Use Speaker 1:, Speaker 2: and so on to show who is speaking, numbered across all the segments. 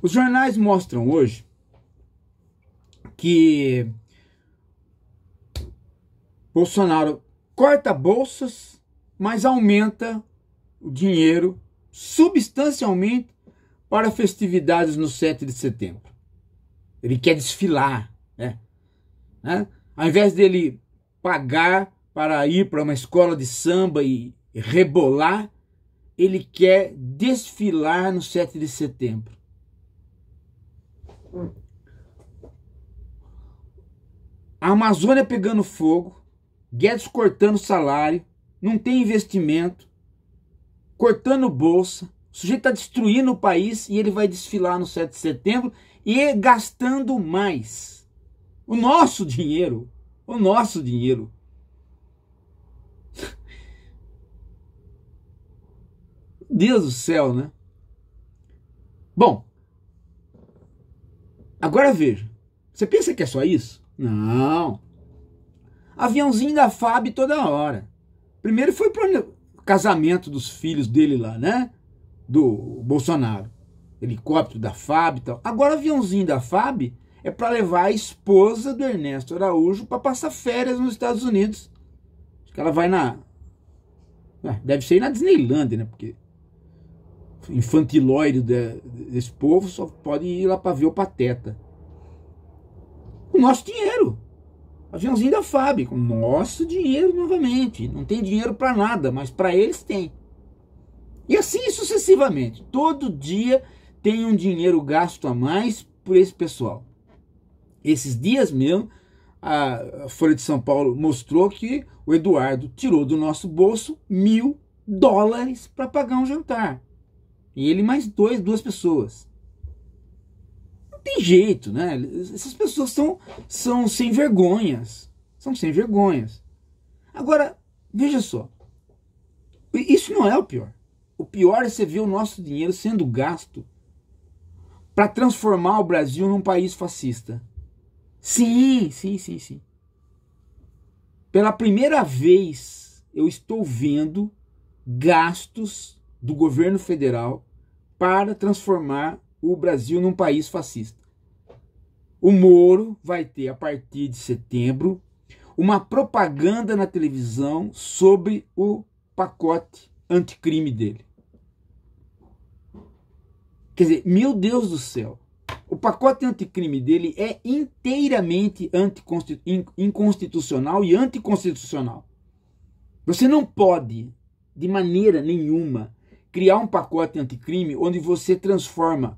Speaker 1: Os jornais mostram hoje que Bolsonaro corta bolsas, mas aumenta o dinheiro substancialmente para festividades no 7 de setembro. Ele quer desfilar, né? né? Ao invés dele pagar para ir para uma escola de samba e rebolar, ele quer desfilar no 7 de setembro. A Amazônia pegando fogo, Guedes cortando salário, não tem investimento, cortando bolsa, o sujeito está destruindo o país e ele vai desfilar no 7 de setembro e gastando mais. O nosso dinheiro, o nosso dinheiro. Deus do céu, né? Bom, agora veja. Você pensa que é só isso? Não. Aviãozinho da FAB toda hora. Primeiro foi pro casamento dos filhos dele lá, né? Do Bolsonaro. Helicóptero da FAB e tal. Agora aviãozinho da FAB é para levar a esposa do Ernesto Araújo para passar férias nos Estados Unidos. Acho que ela vai na. Né? Deve ser na Disneylandia, né? Porque infantilóide desse povo só pode ir lá para ver o Pateta. O nosso dinheiro. Aviãozinho da FAB, com nosso dinheiro novamente. Não tem dinheiro para nada, mas para eles tem. E assim sucessivamente. Todo dia tem um dinheiro gasto a mais por esse pessoal. Esses dias mesmo, a Folha de São Paulo mostrou que o Eduardo tirou do nosso bolso mil dólares para pagar um jantar. E ele mais dois, duas pessoas. Não tem jeito, né? Essas pessoas são, são sem vergonhas. São sem vergonhas. Agora, veja só. Isso não é o pior. O pior é você ver o nosso dinheiro sendo gasto para transformar o Brasil num país fascista. Sim, sim, sim, sim. Pela primeira vez eu estou vendo gastos do governo federal para transformar o Brasil num país fascista. O Moro vai ter, a partir de setembro, uma propaganda na televisão sobre o pacote anticrime dele. Quer dizer, meu Deus do céu, o pacote anticrime dele é inteiramente inconstitucional e anticonstitucional. Você não pode, de maneira nenhuma, criar um pacote anticrime onde você transforma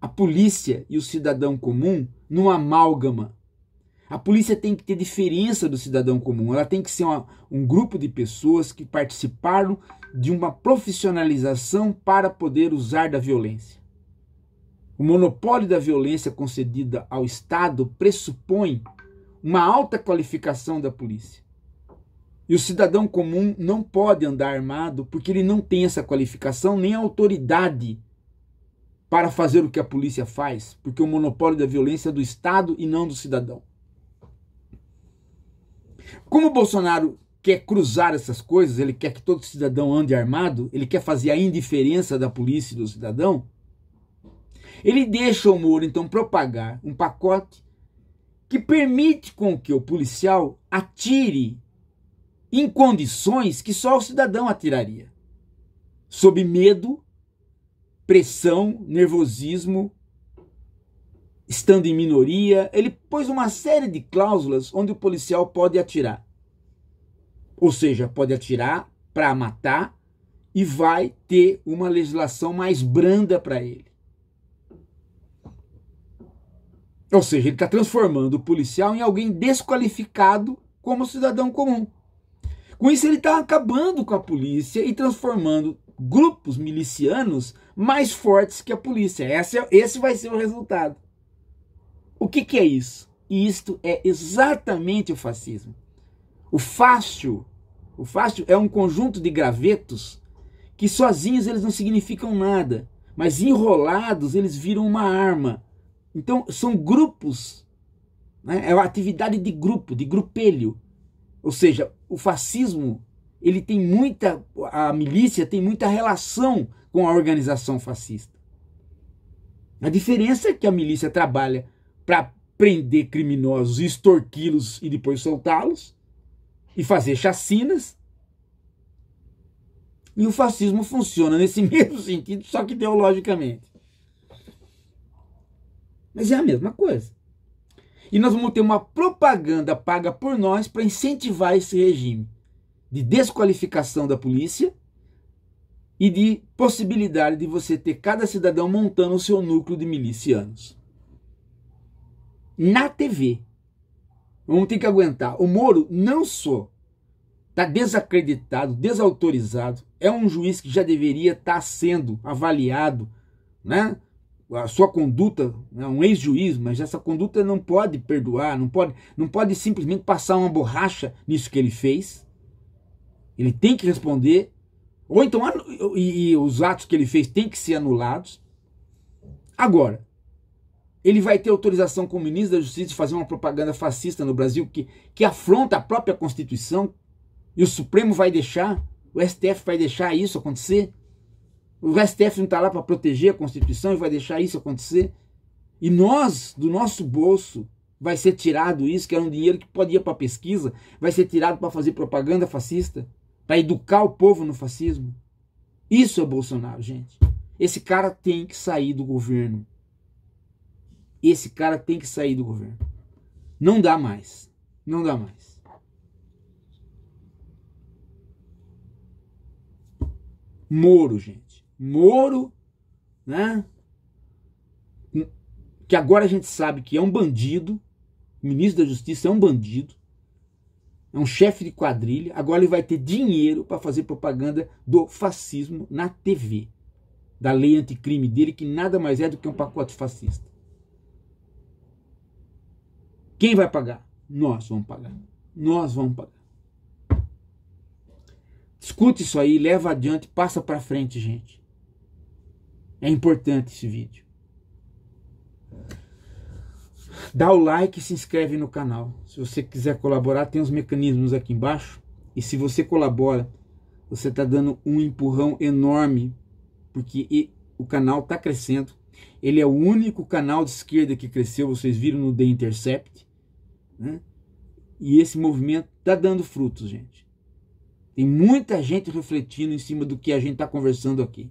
Speaker 1: a polícia e o cidadão comum numa amálgama. A polícia tem que ter diferença do cidadão comum, ela tem que ser uma, um grupo de pessoas que participaram de uma profissionalização para poder usar da violência. O monopólio da violência concedida ao Estado pressupõe uma alta qualificação da polícia. E o cidadão comum não pode andar armado porque ele não tem essa qualificação nem autoridade para fazer o que a polícia faz, porque o monopólio da violência é do Estado e não do cidadão. Como o Bolsonaro quer cruzar essas coisas, ele quer que todo cidadão ande armado, ele quer fazer a indiferença da polícia e do cidadão, ele deixa o Moro então propagar um pacote que permite com que o policial atire em condições que só o cidadão atiraria, sob medo, pressão, nervosismo, estando em minoria. Ele pôs uma série de cláusulas onde o policial pode atirar. Ou seja, pode atirar para matar e vai ter uma legislação mais branda para ele. Ou seja, ele está transformando o policial em alguém desqualificado como cidadão comum. Com isso, ele está acabando com a polícia e transformando grupos milicianos mais fortes que a polícia. Esse, é, esse vai ser o resultado. O que, que é isso? E isto é exatamente o fascismo. O fácil, o fácil é um conjunto de gravetos que sozinhos eles não significam nada, mas enrolados eles viram uma arma. Então são grupos, né? é uma atividade de grupo, de grupelho, ou seja, o fascismo, ele tem muita a milícia tem muita relação com a organização fascista. A diferença é que a milícia trabalha para prender criminosos, extorquí-los e depois soltá-los e fazer chacinas. E o fascismo funciona nesse mesmo sentido, só que ideologicamente. Mas é a mesma coisa. E nós vamos ter uma propaganda paga por nós para incentivar esse regime de desqualificação da polícia e de possibilidade de você ter cada cidadão montando o seu núcleo de milicianos. Na TV. Vamos ter que aguentar. O Moro não só está desacreditado, desautorizado, é um juiz que já deveria estar tá sendo avaliado né, a sua conduta, né, um ex-juiz, mas essa conduta não pode perdoar, não pode, não pode simplesmente passar uma borracha nisso que ele fez. Ele tem que responder, ou então e, e os atos que ele fez têm que ser anulados. Agora, ele vai ter autorização como ministro da Justiça de fazer uma propaganda fascista no Brasil que, que afronta a própria Constituição e o Supremo vai deixar, o STF vai deixar isso acontecer? O STF não está lá para proteger a Constituição e vai deixar isso acontecer. E nós, do nosso bolso, vai ser tirado isso, que era um dinheiro que podia ir para pesquisa, vai ser tirado para fazer propaganda fascista, para educar o povo no fascismo. Isso é Bolsonaro, gente. Esse cara tem que sair do governo. Esse cara tem que sair do governo. Não dá mais. Não dá mais. Moro, gente. Moro, né? Que agora a gente sabe que é um bandido, o ministro da Justiça é um bandido, é um chefe de quadrilha. Agora ele vai ter dinheiro para fazer propaganda do fascismo na TV, da lei anticrime dele, que nada mais é do que um pacote fascista. Quem vai pagar? Nós vamos pagar. Nós vamos pagar. Escute isso aí, leva adiante, passa para frente, gente. É importante esse vídeo. Dá o like e se inscreve no canal. Se você quiser colaborar, tem os mecanismos aqui embaixo. E se você colabora, você está dando um empurrão enorme, porque o canal está crescendo. Ele é o único canal de esquerda que cresceu, vocês viram no The Intercept. Né? E esse movimento está dando frutos, gente. Tem muita gente refletindo em cima do que a gente está conversando aqui.